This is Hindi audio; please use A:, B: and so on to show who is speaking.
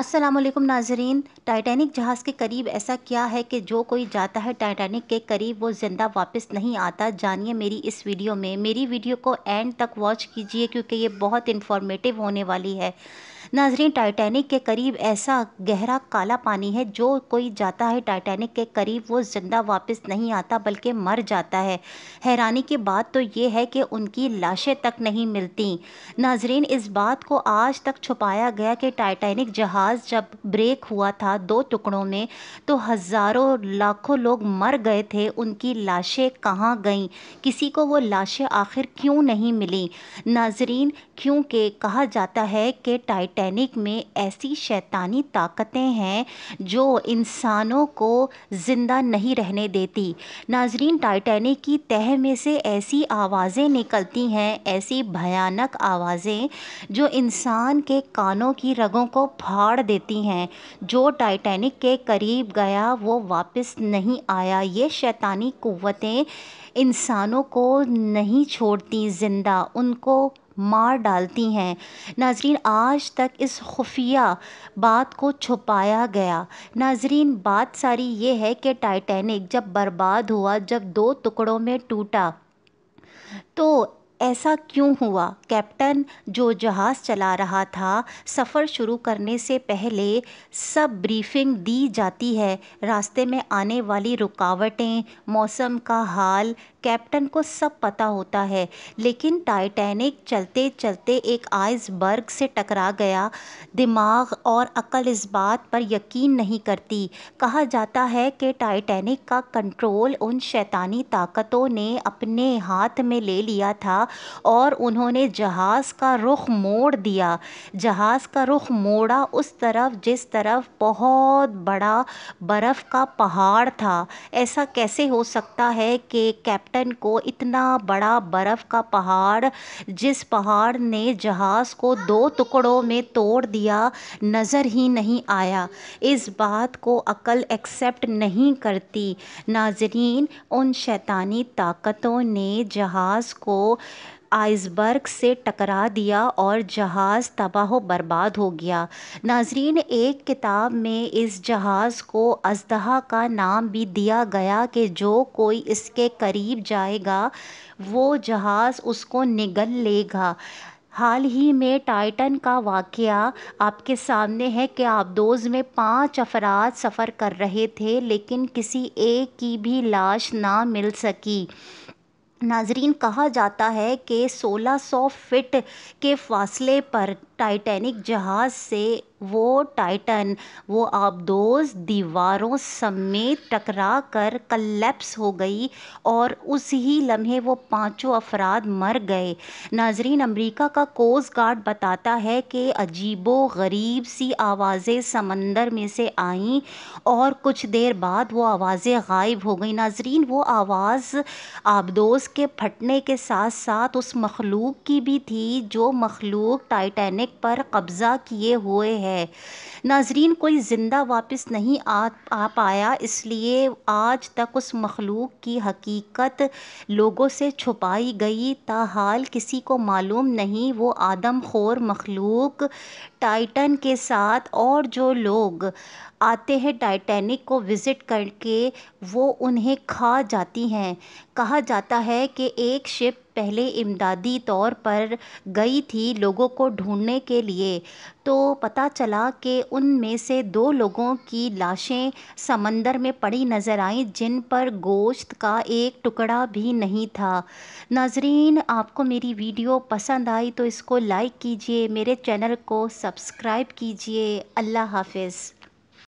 A: अस्सलाम वालेकुम नाजरीन टाइटैनिक जहाज़ के करीब ऐसा क्या है कि जो कोई जाता है टाइटैनिक के करीब वो ज़िंदा वापस नहीं आता जानिए मेरी इस वीडियो में मेरी वीडियो को एंड तक वॉच कीजिए क्योंकि ये बहुत इन्फॉर्मेटिव होने वाली है नाजरीन टाइटैनिक के करीब ऐसा गहरा काला पानी है जो कोई जाता है टाइटैनिक के करीब वो ज़िंदा वापस नहीं आता बल्कि मर जाता है हैरानी की बात तो ये है कि उनकी लाशें तक नहीं मिलती नाजरीन इस बात को आज तक छुपाया गया कि टाइटैनिक जहाज़ जब ब्रेक हुआ था दो टुकड़ों में तो हज़ारों लाखों लोग मर गए थे उनकी लाशें कहाँ गईं किसी को वो लाशें आखिर क्यों नहीं मिली नाजरीन क्योंकि कहा जाता है कि टाइटैनिक सैनिक में ऐसी शैतानी ताकतें हैं जो इंसानों को ज़िंदा नहीं रहने देती नाजरीन टाइटैनिक की तह में से ऐसी आवाज़ें निकलती हैं ऐसी भयानक आवाज़ें जो इंसान के कानों की रगों को फाड़ देती हैं जो टाइटैनिक के करीब गया वो वापस नहीं आया ये शैतानी क़वतें इंसानों को नहीं छोड़ती ज़िंदा उनको मार डालती हैं नाजरीन आज तक इस खुफिया बात को छुपाया गया नाजरीन बात सारी ये है कि टाइटैनिक जब बर्बाद हुआ जब दो टुकड़ों में टूटा तो ऐसा क्यों हुआ कैप्टन जो जहाज़ चला रहा था सफ़र शुरू करने से पहले सब ब्रीफिंग दी जाती है रास्ते में आने वाली रुकावटें मौसम का हाल कैप्टन को सब पता होता है लेकिन टाइटैनिक चलते चलते एक आइसबर्ग से टकरा गया दिमाग और अकल इस बात पर यकीन नहीं करती कहा जाता है कि टाइटैनिक का कंट्रोल उन शैतानी ताकतों ने अपने हाथ में ले लिया था और उन्होंने जहाज़ का रुख मोड़ दिया जहाज़ का रुख मोड़ा उस तरफ जिस तरफ बहुत बड़ा बर्फ़ का पहाड़ था ऐसा कैसे हो सकता है कि कैप्टन कैप्टन को इतना बड़ा बर्फ़ का पहाड़ जिस पहाड़ ने जहाज़ को दो टुकड़ों में तोड़ दिया नज़र ही नहीं आया इस बात को अकल एक्सेप्ट नहीं करती नाजरीन उन शैतानी ताकतों ने जहाज़ को आइसबर्ग से टकरा दिया और जहाज़ तबाह बर्बाद हो गया नाजरीन एक किताब में इस जहाज़ को अजदहा का नाम भी दिया गया कि जो कोई इसके करीब जाएगा वो जहाज़ उसको निगल लेगा हाल ही में टाइटन का वाक़ आपके सामने है कि आबदोज़ में पांच अफराद सफ़र कर रहे थे लेकिन किसी एक की भी लाश ना मिल सकी नाजरीन कहा जाता है कि 1600 फीट के फासले पर टाइटैनिक जहाज़ से वो टाइटन वो आबदोज दीवारों समेत टकरा कर कलेप्स हो गई और उस ही लम्हे वो पांचों अफराद मर गए नाजरीन अमेरिका का कोस्ट गार्ड बताता है कि अजीबो गरीब सी आवाज़ें समंदर में से आईं और कुछ देर बाद वो आवाज़ें गायब हो गई नाजरीन वो आवाज़ आबदोज के फटने के साथ साथ उस मखलूक की भी थी जो मखलूक टाइटैनिक पर कब्ज़ा किए हुए है है नाजरीन कोई ज़िंदा वापस नहीं आ आ पाया इसलिए आज तक उस मखलूक की हकीकत लोगों से छुपाई गई ताहाल किसी को मालूम नहीं वो आदम खोर मखलूक टाइटन के साथ और जो लोग आते हैं टाइटैनिक को विज़िट करके वो उन्हें खा जाती हैं कहा जाता है कि एक शिप पहले इमदादी तौर पर गई थी लोगों को ढूंढने के लिए तो पता चला कि उनमें से दो लोगों की लाशें समंदर में पड़ी नज़र आईं जिन पर गोश्त का एक टुकड़ा भी नहीं था नाजरीन आपको मेरी वीडियो पसंद आई तो इसको लाइक कीजिए मेरे चैनल को सब्सक्राइब कीजिए अल्लाह हाफिज़